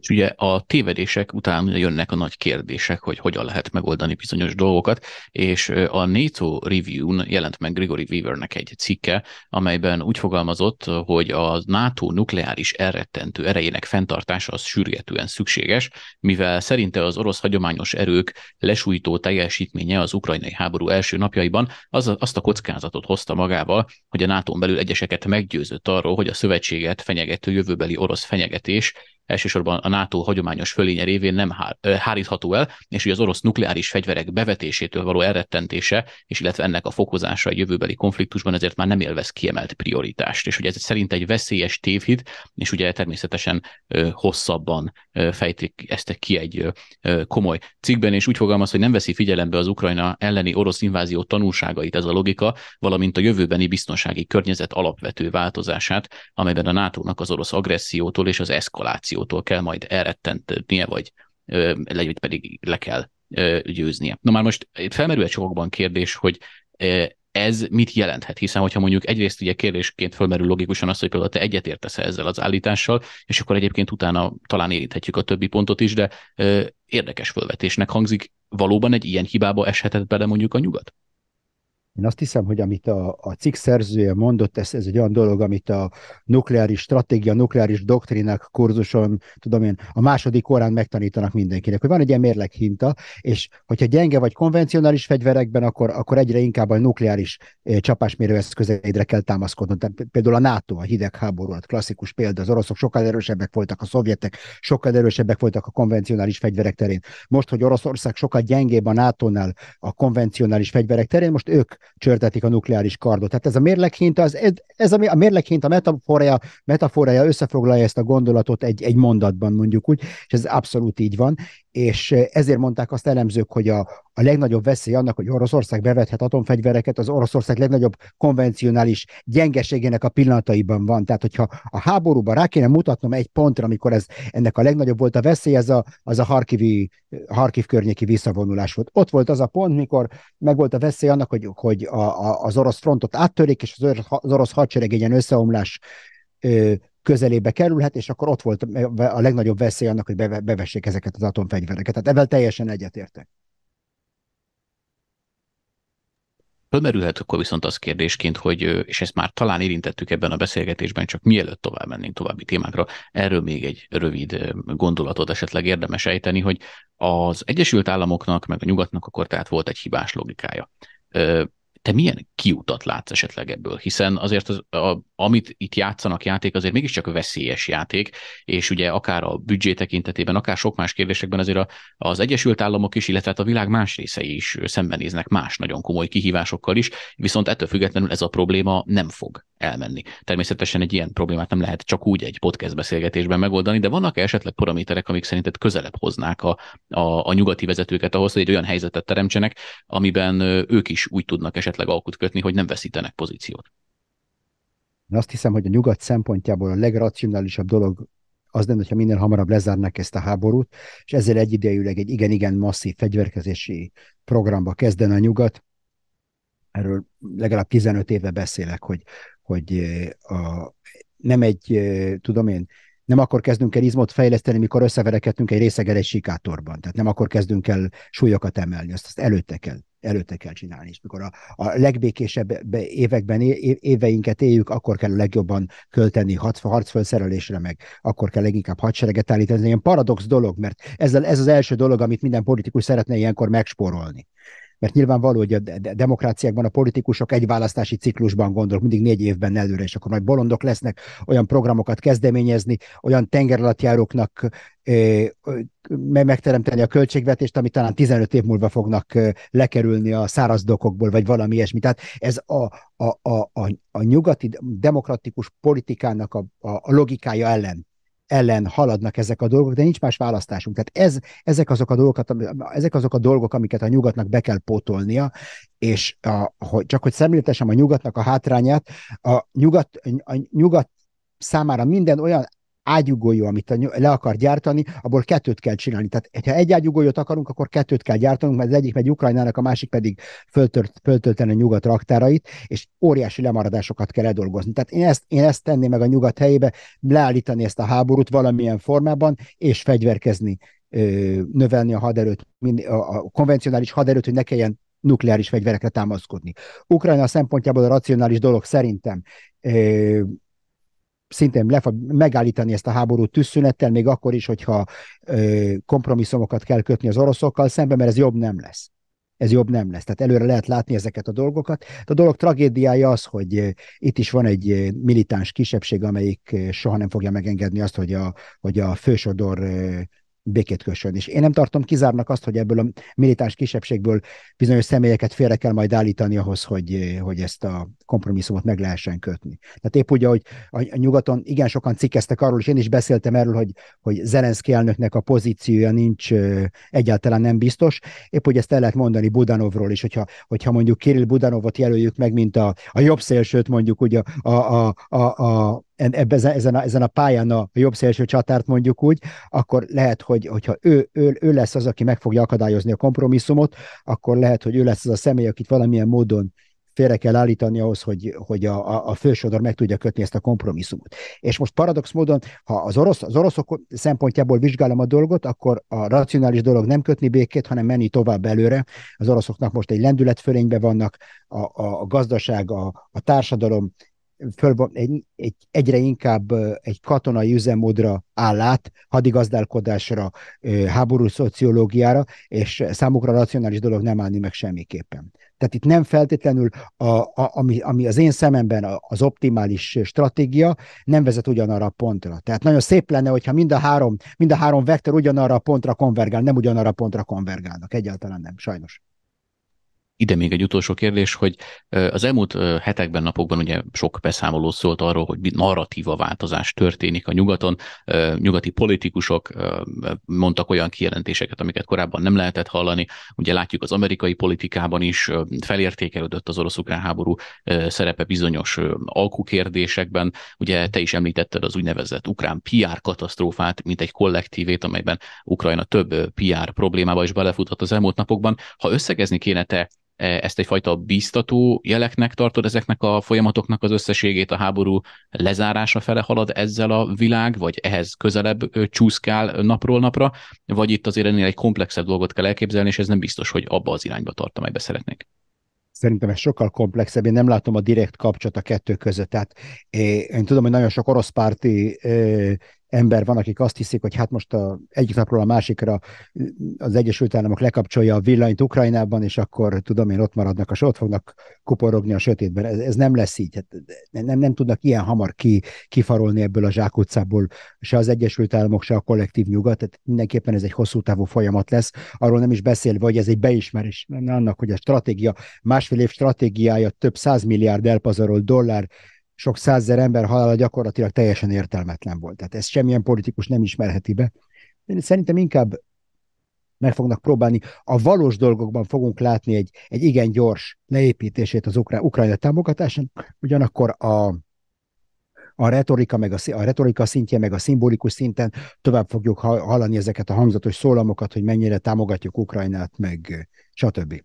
És ugye a tévedések után jönnek a nagy kérdések, hogy hogyan lehet megoldani bizonyos dolgokat, és a NATO Review-n jelent meg Gregory Weavernek egy cikke, amelyben úgy fogalmazott, hogy a NATO nukleáris elrettentő erejének fenntartása az sürgetően szükséges, mivel szerinte az orosz hagyományos erők lesújtó teljesítménye az ukrajnai háború első napjaiban az, azt a kockázatot hozta magával, hogy a NATO-n belül egyeseket meggyőzött arról, hogy a szövetséget fenyegető jövőbeli orosz fenyegetés elsősorban a NATO hagyományos fölénye révén nem hárítható el, és hogy az orosz nukleáris fegyverek bevetésétől való elrettentése, és illetve ennek a fokozása a jövőbeli konfliktusban ezért már nem élvez kiemelt prioritást, és hogy ez szerint egy veszélyes tévhit, és ugye természetesen hosszabban fejtik ezt ki egy komoly cikkben, és úgy fogalmaz, hogy nem veszi figyelembe az Ukrajna elleni orosz invázió tanulságait ez a logika, valamint a jövőbeni biztonsági környezet alapvető változását, amelyben a NATO-nak az orosz agressziótól és az eszkaláció reakciótól kell majd elrettentnie, vagy legyőtt pedig le kell győznie. Na már most itt felmerül egy sokban kérdés, hogy ez mit jelenthet? Hiszen, hogyha mondjuk egyrészt ugye kérdésként fölmerül logikusan az, hogy például te egyetértesz ezzel az állítással, és akkor egyébként utána talán érinthetjük a többi pontot is, de ö, érdekes fölvetésnek hangzik. Valóban egy ilyen hibába eshetett bele mondjuk a nyugat? Én azt hiszem, hogy amit a, a cikk szerzője mondott, ez, ez egy olyan dolog, amit a nukleáris stratégia, nukleáris doktrinák kurzuson, tudom én, a második órán megtanítanak mindenkinek, hogy van egy ilyen mérleghinta, és hogyha gyenge vagy konvencionális fegyverekben, akkor, akkor egyre inkább a nukleáris eh, csapásmérő eszközeidre kell támaszkodnod. Tehát például a NATO, a hidegháború, a klasszikus példa, az oroszok sokkal erősebbek voltak, a szovjetek sokkal erősebbek voltak a konvencionális fegyverek terén. Most, hogy Oroszország sokkal gyengébb a NATO-nál a konvencionális fegyverek terén, most ők csörtetik a nukleáris kardot. Tehát ez a mérleghinta, ez, ez a, a mérleghinta metaforája, metaforája összefoglalja ezt a gondolatot egy, egy mondatban, mondjuk úgy, és ez abszolút így van és ezért mondták azt elemzők, hogy a, a legnagyobb veszély annak, hogy Oroszország bevethet atomfegyvereket, az Oroszország legnagyobb konvencionális gyengeségének a pillanataiban van. Tehát, hogyha a háborúban rá kéne mutatnom egy pontra, amikor ez, ennek a legnagyobb volt a veszély, ez a, az a Harkivi, Harkiv környéki visszavonulás volt. Ott volt az a pont, mikor megvolt a veszély annak, hogy, hogy a, a, az orosz frontot áttörik, és az, orosz, az orosz hadsereg egy ilyen összeomlás közelébe kerülhet, és akkor ott volt a legnagyobb veszély annak, hogy bevessék ezeket az atomfegyvereket. Tehát ebben teljesen egyetértek. Fölmerülhet akkor viszont az kérdésként, hogy, és ezt már talán érintettük ebben a beszélgetésben, csak mielőtt tovább mennénk további témákra, erről még egy rövid gondolatot esetleg érdemes ejteni, hogy az Egyesült Államoknak, meg a nyugatnak akkor tehát volt egy hibás logikája te milyen kiutat látsz esetleg ebből? Hiszen azért az, a, amit itt játszanak játék, azért mégiscsak veszélyes játék, és ugye akár a büdzsé tekintetében, akár sok más kérdésekben azért a, az Egyesült Államok is, illetve hát a világ más részei is szembenéznek más nagyon komoly kihívásokkal is, viszont ettől függetlenül ez a probléma nem fog elmenni. Természetesen egy ilyen problémát nem lehet csak úgy egy podcast beszélgetésben megoldani, de vannak -e esetleg paraméterek, amik szerinted közelebb hoznák a, a, a nyugati vezetőket ahhoz, hogy egy olyan helyzetet teremtsenek, amiben ők is úgy tudnak esetleg esetleg alkut kötni, hogy nem veszítenek pozíciót. Én azt hiszem, hogy a nyugat szempontjából a legracionálisabb dolog az lenne, hogyha minél hamarabb lezárnak ezt a háborút, és ezzel egyidejűleg egy igen-igen masszív fegyverkezési programba kezden a nyugat. Erről legalább 15 éve beszélek, hogy, hogy eh, a, nem egy, eh, tudom én, nem akkor kezdünk el izmot fejleszteni, mikor összeverekedtünk egy részeggel egy sikátorban. Tehát nem akkor kezdünk el súlyokat emelni, azt, azt előtte kell előtte kell csinálni. És mikor a, a legbékésebb években, éveinket éljük, akkor kell legjobban költeni harcfölszerelésre, meg akkor kell leginkább hadsereget állítani. Ez egy ilyen paradox dolog, mert ez, ez az első dolog, amit minden politikus szeretne ilyenkor megspórolni mert nyilvánvaló, hogy a demokráciákban a politikusok egy választási ciklusban gondolok, mindig négy évben előre, és akkor majd bolondok lesznek olyan programokat kezdeményezni, olyan tengeralattjáróknak megteremteni a költségvetést, amit talán 15 év múlva fognak lekerülni a dokokból, vagy valami ilyesmi. Tehát ez a, a, a, a, a nyugati demokratikus politikának a, a, a logikája ellen ellen haladnak ezek a dolgok, de nincs más választásunk. Tehát ez, ezek, azok a dolgokat, ezek azok a dolgok, amiket a nyugatnak be kell pótolnia, és a, hogy, csak hogy szemléltesem a nyugatnak a hátrányát, a nyugat, a nyugat számára minden olyan ágyugójó, amit le akar gyártani, abból kettőt kell csinálni. Tehát ha egy ágyugójót akarunk, akkor kettőt kell gyártanunk, mert az egyik megy Ukrajnának, a másik pedig föltört, föltölteni a nyugat raktárait, és óriási lemaradásokat kell edolgozni. Tehát én ezt, én ezt tenném meg a nyugat helyébe, leállítani ezt a háborút valamilyen formában, és fegyverkezni növelni a haderőt, a konvencionális haderőt, hogy ne kelljen nukleáris fegyverekre támaszkodni. Ukrajna szempontjából a racionális dolog szerintem szintén lefa, megállítani ezt a háborút tűzszünettel, még akkor is, hogyha ö, kompromisszumokat kell kötni az oroszokkal szemben, mert ez jobb nem lesz. Ez jobb nem lesz. Tehát előre lehet látni ezeket a dolgokat. A dolog tragédiája az, hogy itt is van egy militáns kisebbség, amelyik soha nem fogja megengedni azt, hogy a, hogy a fősodor békét kössön. És én nem tartom kizárnak azt, hogy ebből a militáns kisebbségből bizonyos személyeket félre kell majd állítani ahhoz, hogy, hogy ezt a kompromisszumot meg lehessen kötni. Tehát épp úgy, hogy a nyugaton igen sokan cikkeztek arról, és én is beszéltem erről, hogy, hogy Zelenszky elnöknek a pozíciója nincs egyáltalán nem biztos. Épp úgy ezt el lehet mondani Budanovról is, hogyha, hogyha mondjuk Kirill Budanovot jelöljük meg, mint a, a jobb szélsőt mondjuk ugye a, a, a, a ebben, ezen, a, ezen a pályán a jobb szélső csatárt mondjuk úgy, akkor lehet, hogy hogyha ő, ő, ő lesz az, aki meg fogja akadályozni a kompromisszumot, akkor lehet, hogy ő lesz az a személy, akit valamilyen módon félre kell állítani ahhoz, hogy, hogy a, a fősodor meg tudja kötni ezt a kompromisszumot. És most paradox módon, ha az, orosz, az oroszok szempontjából vizsgálom a dolgot, akkor a racionális dolog nem kötni békét, hanem menni tovább előre. Az oroszoknak most egy lendületfölényben vannak, a, a, a gazdaság, a, a társadalom föl van, egy, egy, egyre inkább egy katonai üzemmódra áll át, hadigazdálkodásra, háború szociológiára, és számukra racionális dolog nem állni meg semmiképpen. Tehát itt nem feltétlenül, a, a, ami, ami az én szememben az optimális stratégia, nem vezet ugyanarra a pontra. Tehát nagyon szép lenne, hogyha mind a három, mind a három vektor ugyanarra a pontra konvergál, nem ugyanarra a pontra konvergálnak. Egyáltalán nem, sajnos. Ide még egy utolsó kérdés, hogy az elmúlt hetekben, napokban ugye sok beszámoló szólt arról, hogy narratíva változás történik a nyugaton. Nyugati politikusok mondtak olyan kijelentéseket, amiket korábban nem lehetett hallani. Ugye látjuk az amerikai politikában is felértékelődött az orosz-ukrán háború szerepe bizonyos alkukérdésekben. Ugye te is említetted az úgynevezett ukrán PR katasztrófát, mint egy kollektívét, amelyben Ukrajna több PR problémába is belefuthat az elmúlt napokban. Ha összegezni kéne te E, ezt egyfajta bíztató jeleknek tartod, ezeknek a folyamatoknak az összességét a háború lezárása fele halad ezzel a világ, vagy ehhez közelebb csúszkál napról napra, vagy itt azért ennél egy komplexebb dolgot kell elképzelni, és ez nem biztos, hogy abba az irányba tart, amelybe szeretnék szerintem ez sokkal komplexebb, én nem látom a direkt kapcsolat a kettő között. Tehát én tudom, hogy nagyon sok orosz párti ember van, akik azt hiszik, hogy hát most a, egyik napról a másikra az Egyesült Államok lekapcsolja a villanyt Ukrajnában, és akkor tudom én, ott maradnak, és ott fognak kuporogni a sötétben. Ez, ez nem lesz így. Hát nem, nem tudnak ilyen hamar ki, kifarolni ebből a zsákutcából se az Egyesült Államok, se a kollektív nyugat. Tehát mindenképpen ez egy hosszú távú folyamat lesz. Arról nem is beszélve, hogy ez egy beismerés annak, hogy a stratégia, másfél év stratégiája több százmilliárd elpazarolt dollár sok százezer ember halála gyakorlatilag teljesen értelmetlen volt. Tehát ezt semmilyen politikus nem ismerheti be. Én szerintem inkább meg fognak próbálni. A valós dolgokban fogunk látni egy, egy igen gyors leépítését az Ukrá- Ukrajna támogatásán. ugyanakkor a, a retorika, meg a, a retorika szintje, meg a szimbolikus szinten tovább fogjuk hallani ezeket a hangzatos szólamokat, hogy mennyire támogatjuk Ukrajnát, meg stb.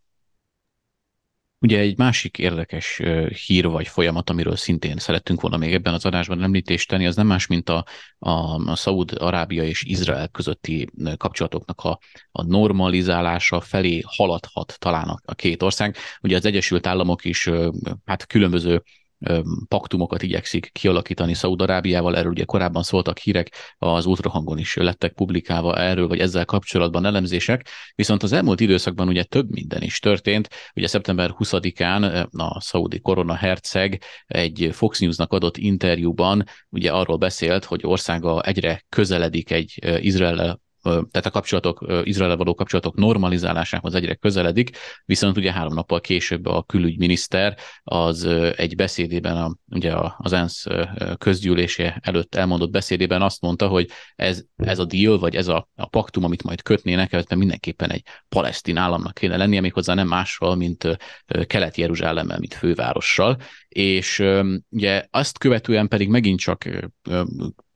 Ugye egy másik érdekes hír vagy folyamat, amiről szintén szerettünk volna még ebben az adásban említést tenni, az nem más, mint a, a, a Szaúd-Arábia és Izrael közötti kapcsolatoknak a, a normalizálása felé haladhat talán a, a két ország. Ugye az Egyesült Államok is hát különböző paktumokat igyekszik kialakítani Szaudarábiával, erről ugye korábban szóltak hírek, az ultrahangon is lettek publikálva erről, vagy ezzel kapcsolatban elemzések, viszont az elmúlt időszakban ugye több minden is történt, ugye szeptember 20-án a szaudi korona herceg egy Fox News-nak adott interjúban ugye arról beszélt, hogy országa egyre közeledik egy Izrael tehát a kapcsolatok, Izrael való kapcsolatok normalizálásához egyre közeledik, viszont ugye három nappal később a külügyminiszter az egy beszédében, a, ugye az ENSZ közgyűlése előtt elmondott beszédében azt mondta, hogy ez, ez a deal, vagy ez a, a paktum, amit majd kötnének, mert mindenképpen egy palesztin államnak kéne lennie, méghozzá nem másról, mint Kelet-Jeruzsálemmel, mint fővárossal, és ugye azt követően pedig megint csak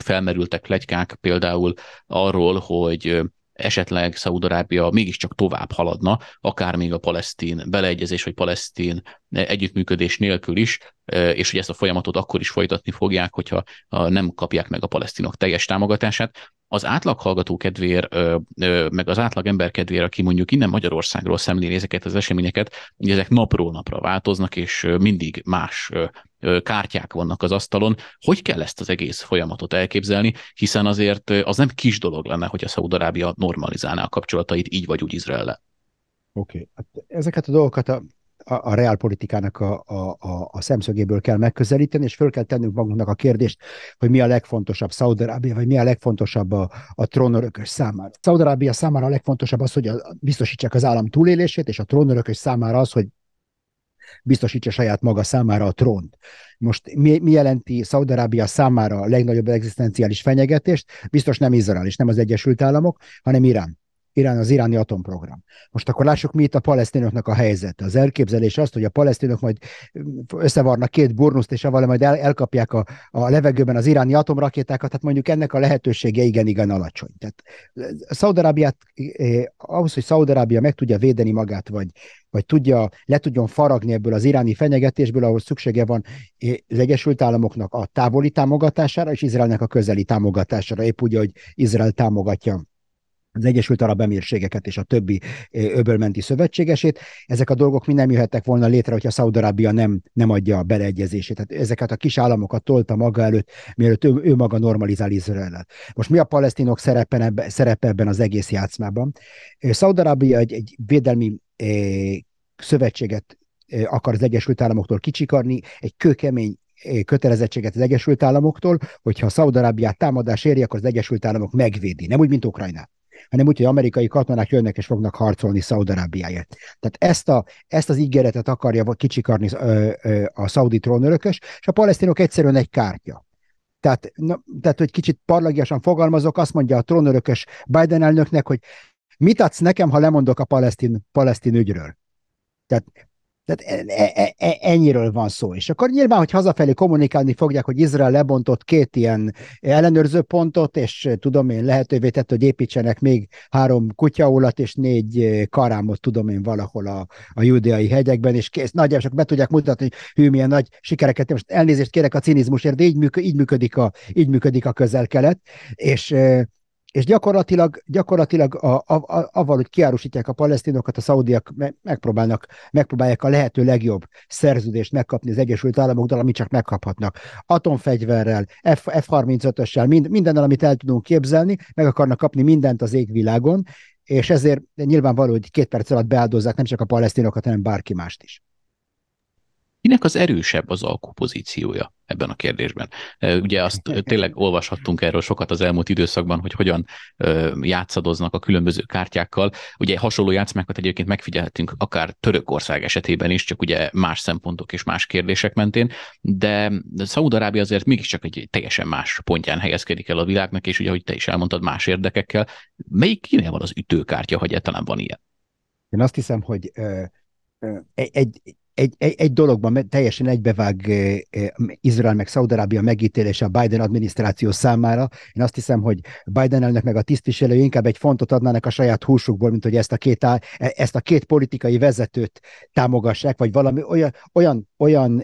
felmerültek legykák például arról, hogy esetleg Szaúd-Arábia mégiscsak tovább haladna, akár még a palesztin beleegyezés vagy palesztin e, együttműködés nélkül is, e, és hogy ezt a folyamatot akkor is folytatni fogják, hogyha nem kapják meg a palesztinok teljes támogatását az átlag hallgató kedvér, meg az átlag ember kedvér, aki mondjuk innen Magyarországról szemléli ezeket az eseményeket, ugye ezek napról napra változnak, és mindig más kártyák vannak az asztalon. Hogy kell ezt az egész folyamatot elképzelni, hiszen azért az nem kis dolog lenne, hogy a Szaudarábia normalizálná a kapcsolatait így vagy úgy izrael Oké, okay. hát ezeket a dolgokat a a, a reálpolitikának a, a, a szemszögéből kell megközelíteni, és föl kell tennünk magunknak a kérdést, hogy mi a legfontosabb Szaudarábia, vagy mi a legfontosabb a, a trónörökös számára. Szaudarábia számára a legfontosabb az, hogy a, biztosítsák az állam túlélését, és a trónörökös számára az, hogy biztosítsa saját maga számára a trónt. Most mi, mi jelenti Szaudarábia számára a legnagyobb egzisztenciális fenyegetést? Biztos nem Izrael és nem az Egyesült Államok, hanem Irán. Irán az iráni atomprogram. Most akkor lássuk, mi itt a palesztinoknak a helyzete. Az elképzelés azt, hogy a palesztinok majd mm, összevarnak két burnuszt, és avval majd el, elkapják a, a levegőben az iráni atomrakétákat, tehát mondjuk ennek a lehetősége igen-igen alacsony. Tehát eh, Szaudarábiát, eh, eh, ahhoz, hogy Szaudarábia meg tudja védeni magát, vagy, vagy tudja, le tudjon faragni ebből az iráni fenyegetésből, ahol szüksége van eh, az Egyesült Államoknak a távoli támogatására, és Izraelnek a közeli támogatására, épp úgy, hogy Izrael támogatja az Egyesült Arab Emírségeket és a többi öbölmenti szövetségesét. Ezek a dolgok mi nem jöhettek volna létre, hogyha Szaudarábia nem, nem adja a beleegyezését. Tehát ezeket a kis államokat tolta maga előtt, mielőtt ő, ő maga normalizál Izraelet. Most mi a palesztinok szerepe ebben, szerepe ebben az egész játszmában? Szaudarábia egy, egy védelmi eh, szövetséget eh, akar az Egyesült Államoktól kicsikarni, egy kőkemény kötelezettséget az Egyesült Államoktól, hogyha Szaudarábiát támadás éri, akkor az Egyesült Államok megvédi, nem úgy, mint Ukrajnát hanem úgy, hogy amerikai katonák jönnek és fognak harcolni Szaudarábiáért. Tehát ezt, a, ezt az ígéretet akarja kicsikarni ö, ö, a szaudi trónörökös, és a palesztinok egyszerűen egy kártya. Tehát, na, tehát, hogy kicsit parlagiasan fogalmazok, azt mondja a trónörökös Biden elnöknek, hogy mit adsz nekem, ha lemondok a palesztin, palesztin ügyről? Tehát tehát e, e, e, ennyiről van szó. És akkor nyilván, hogy hazafelé kommunikálni fogják, hogy Izrael lebontott két ilyen ellenőrző pontot, és tudom én lehetővé tett, hogy építsenek még három kutyaulat és négy karámot, tudom én valahol a, a judeai hegyekben, és kész. Nagyjából csak be tudják mutatni, hogy hű, milyen nagy sikereket. Most elnézést kérek a cinizmusért, de így, működik, így működik a, így működik a közel-kelet. És és gyakorlatilag, gyakorlatilag a, a, a, avval, hogy kiárusítják a palesztinokat, a szaudiak megpróbálnak, megpróbálják a lehető legjobb szerződést megkapni az Egyesült Államoktól, amit csak megkaphatnak. Atomfegyverrel, F, F-35-össel, mind, mindennel, amit el tudunk képzelni, meg akarnak kapni mindent az égvilágon, és ezért nyilvánvaló, hogy két perc alatt beáldozzák nem csak a palesztinokat, hanem bárki mást is. Kinek az erősebb az alkupozíciója ebben a kérdésben? Ugye azt tényleg olvashattunk erről sokat az elmúlt időszakban, hogy hogyan játszadoznak a különböző kártyákkal. Ugye hasonló játszmákat egyébként megfigyelhetünk akár Törökország esetében is, csak ugye más szempontok és más kérdések mentén, de Szaúd-Arábia azért mégiscsak egy teljesen más pontján helyezkedik el a világnak, és ugye, ahogy te is elmondtad, más érdekekkel. Melyik kinél van az ütőkártya, hogy talán van ilyen? Én azt hiszem, hogy egy, egy, egy, egy, egy dologban teljesen egybevág Izrael meg Szaudarábia megítélése a Biden adminisztráció számára. Én azt hiszem, hogy Biden elnök meg a tisztviselő inkább egy fontot adnának a saját húsukból, mint hogy ezt a két, e, ezt a két politikai vezetőt támogassák, vagy valami olyan, olyan, olyan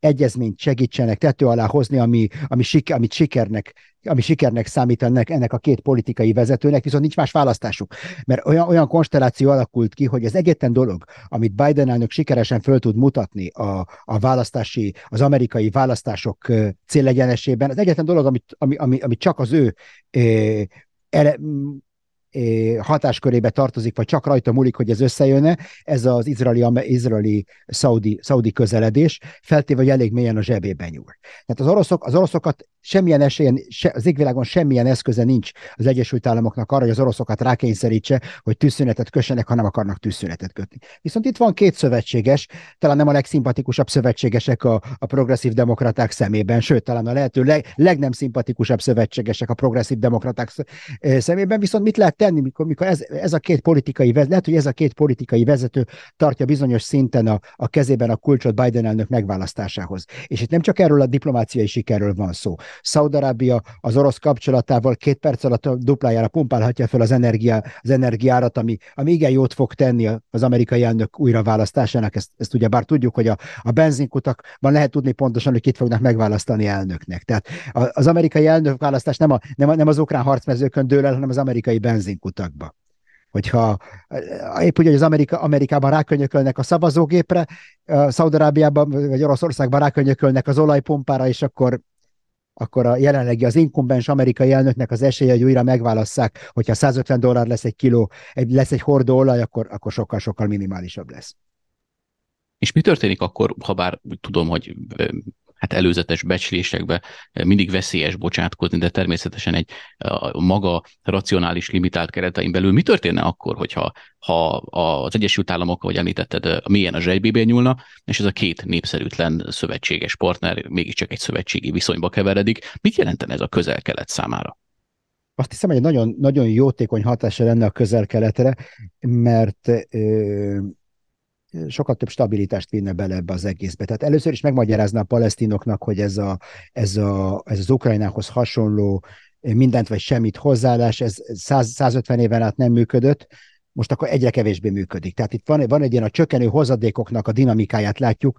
egyezményt segítsenek tető alá hozni, ami, ami siker, amit sikernek ami sikernek számít ennek, ennek a két politikai vezetőnek, viszont nincs más választásuk. Mert olyan, olyan konstelláció alakult ki, hogy ez egyetlen dolog, amit Biden elnök sikeresen föl tud mutatni a, a választási, az amerikai választások célegyenesében, az egyetlen dolog, amit, ami, ami, ami csak az ő ele, hatáskörébe tartozik, vagy csak rajta múlik, hogy ez összejönne, ez az izraeli, izraeli szaudi, szaudi közeledés, feltéve, hogy elég mélyen a zsebében nyúl. Tehát az, oroszok, az oroszokat semmilyen esélyen, se, az égvilágon semmilyen eszköze nincs az Egyesült Államoknak arra, hogy az oroszokat rákényszerítse, hogy tűzszünetet kössenek, ha nem akarnak tűzszünetet kötni. Viszont itt van két szövetséges, talán nem a legszimpatikusabb szövetségesek a, a progresszív demokraták szemében, sőt, talán a lehető leg, legnem szimpatikusabb szövetségesek a progresszív demokraták szemében, viszont mit lehet tenni, mikor, mikor ez, ez a két politikai vezető, lehet, hogy ez a két politikai vezető tartja bizonyos szinten a, a kezében a kulcsot Biden elnök megválasztásához. És itt nem csak erről a diplomáciai sikerről van szó. Szaudarábia az orosz kapcsolatával két perc alatt a duplájára pumpálhatja fel az, energia, az energiárat, ami, ami igen jót fog tenni az amerikai elnök újraválasztásának. Ezt, ezt ugye bár tudjuk, hogy a, a benzinkutakban lehet tudni pontosan, hogy kit fognak megválasztani elnöknek. Tehát az amerikai elnök választás nem, a, nem, a, nem az ukrán harcmezőkön dől el, hanem az amerikai benzin benzinkutakba. Hogyha eh, épp úgy, hogy az Amerika, Amerikában rákönyökölnek a szavazógépre, eh, Szaudarábiában vagy Oroszországban rákönyökölnek az olajpumpára, és akkor akkor a jelenlegi az inkumbens amerikai elnöknek az esélye, hogy újra megválasszák, hogyha 150 dollár lesz egy kiló, egy, lesz egy hordó olaj, akkor, akkor sokkal-sokkal minimálisabb lesz. És mi történik akkor, ha bár tudom, hogy eh, hát előzetes becslésekbe eh, mindig veszélyes bocsátkozni, de természetesen egy eh, a maga racionális limitált keretein belül mi történne akkor, hogyha ha az Egyesült Államok, ahogy említetted, eh, milyen a zsejbébé nyúlna, és ez a két népszerűtlen szövetséges partner mégiscsak egy szövetségi viszonyba keveredik. Mit jelentene ez a közel-kelet számára? azt hiszem, hogy nagyon, nagyon jótékony hatása lenne a közel-keletre, mert ö, sokkal több stabilitást vinne bele ebbe az egészbe. Tehát először is megmagyarázná a palesztinoknak, hogy ez, a, ez, a, ez az Ukrajnához hasonló eh, mindent vagy semmit hozzáállás, ez 100, 150 éven át nem működött, most akkor egyre kevésbé működik. Tehát itt van, van egy ilyen a csökkenő hozadékoknak a dinamikáját látjuk,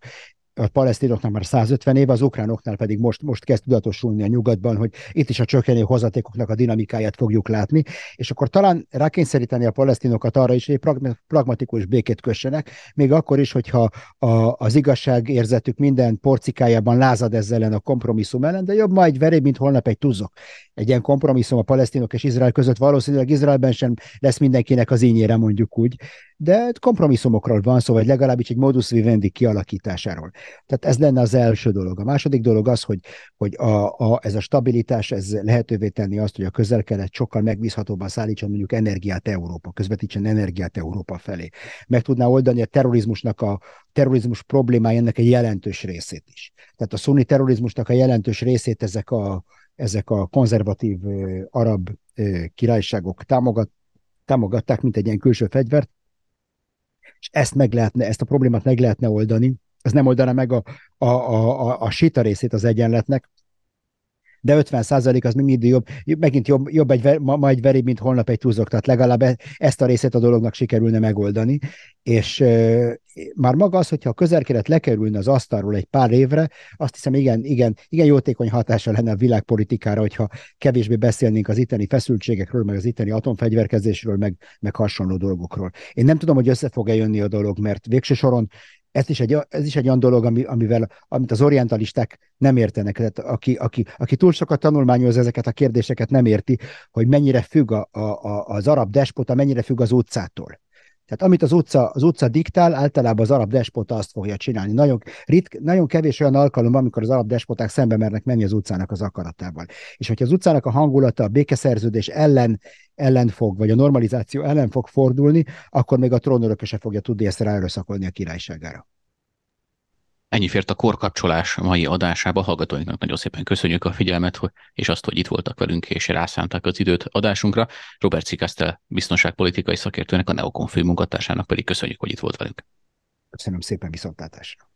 a palesztinoknak már 150 év, az ukránoknál pedig most, most kezd tudatosulni a nyugatban, hogy itt is a csökkenő hozatékoknak a dinamikáját fogjuk látni, és akkor talán rákényszeríteni a palesztinokat arra is, hogy egy pragmatikus békét kössenek, még akkor is, hogyha a, az igazságérzetük minden porcikájában lázad ezzel ellen a kompromisszum ellen, de jobb ma egy veréb, mint holnap egy tuzok. Egy ilyen kompromisszum a palesztinok és Izrael között valószínűleg Izraelben sem lesz mindenkinek az ínyére, mondjuk úgy de kompromisszumokról van szó, vagy legalábbis egy modus vivendi kialakításáról. Tehát ez lenne az első dolog. A második dolog az, hogy, hogy a, a, ez a stabilitás, ez lehetővé tenni azt, hogy a közel-kelet sokkal megbízhatóban szállítson mondjuk energiát Európa, közvetítsen energiát Európa felé. Meg tudná oldani a terrorizmusnak a terrorizmus problémájának egy jelentős részét is. Tehát a szunni terrorizmusnak a jelentős részét ezek a, ezek a konzervatív arab királyságok támogat, támogatták, mint egy ilyen külső fegyvert, és ezt meg lehetne, ezt a problémát meg lehetne oldani, ez nem oldaná meg a, a, a, a, a sita részét az egyenletnek, de 50% az mindig jobb, megint jobb, jobb egy, ma, ma egy veréb, mint holnap egy túzok, tehát legalább e, ezt a részét a dolognak sikerülne megoldani, és e, már maga az, hogyha a közelkelet lekerülne az asztalról egy pár évre, azt hiszem igen, igen, igen jótékony hatása lenne a világpolitikára, hogyha kevésbé beszélnénk az itteni feszültségekről, meg az itteni atomfegyverkezésről, meg, meg hasonló dolgokról. Én nem tudom, hogy össze fog-e jönni a dolog, mert végső soron ez is egy, ez is egy olyan dolog, ami, amivel, amit az orientalisták nem értenek. Tehát aki, aki, aki túl sokat tanulmányoz ezeket a kérdéseket, nem érti, hogy mennyire függ a, a, a, az arab despota, mennyire függ az utcától. Tehát amit az utca, az utca diktál, általában az arab despota azt fogja csinálni. Nagyon, ritk, nagyon kevés olyan alkalom, amikor az arab despoták szembe mernek menni az utcának az akaratával. És hogyha az utcának a hangulata a békeszerződés ellen, ellen fog, vagy a normalizáció ellen fog fordulni, akkor még a trónörököse fogja tudni ezt ráerőszakolni a királyságára. Ennyi fért a korkapcsolás mai adásába. Hallgatóinknak nagyon szépen köszönjük a figyelmet, és azt, hogy itt voltak velünk, és rászánták az időt adásunkra. Robert Cikasztel biztonságpolitikai szakértőnek, a Neokon főmunkatársának pedig köszönjük, hogy itt volt velünk. Köszönöm szépen viszontlátásra.